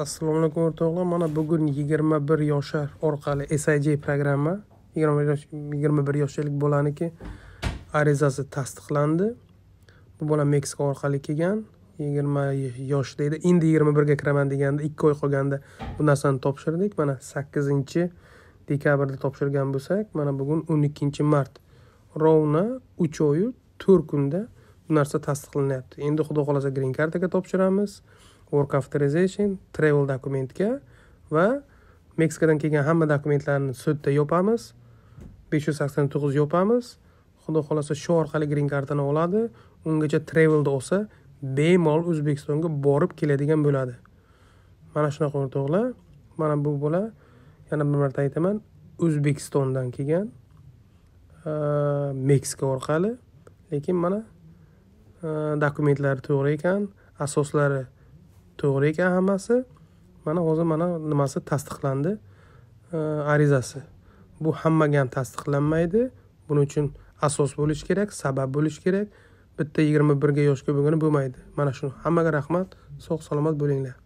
assalomu alaykum o'rtoqlar mana bugun yigirma bir yoshar orqali sij programma yigirma bir yoshlik bolaniki arizasi tasdiqlandi bu bola meksika orqali kelgan yigirma yosh deydi endi yigirma birga kiraman deganda ikki oy qolganda bu narsani topshirdik mana sakkizinchi dekabrda topshirgan bo'lsak mana bugun o'n ikkinchi mart ровно uch oyu to'rt kunda bu narsa tasdiqlanyapti endi xudo xohlasa grin kartaga topshiramiz work authorization travel dokumentga va meksikadan kelgan hamma dokumentlarni sudda yopamiz besh yuz sakson to'qqiz yopamiz xudo xohlasa shu orqali green kartani oladi ungacha travelda olsa bemalol o'zbekistonga borib keladigan bo'ladi mana shunaqa o'rtoqlar mana bu bola yana bir marta aytaman o'zbekistondan kelgan meksika orqali lekin mana dokumentlari to'g'ri ekan asoslari to'g'ri ekan hammasi mana hozir mana nimasi tasdiqlandi arizasi bu hammaga ham tasdiqlanmaydi buning uchun asos bo'lishi kerak sabab bo'lishi kerak bitta yigirma birga yoshga bo'lgani bo'lmaydi mana shu hammaga rahmat sog' salomat bo'linglar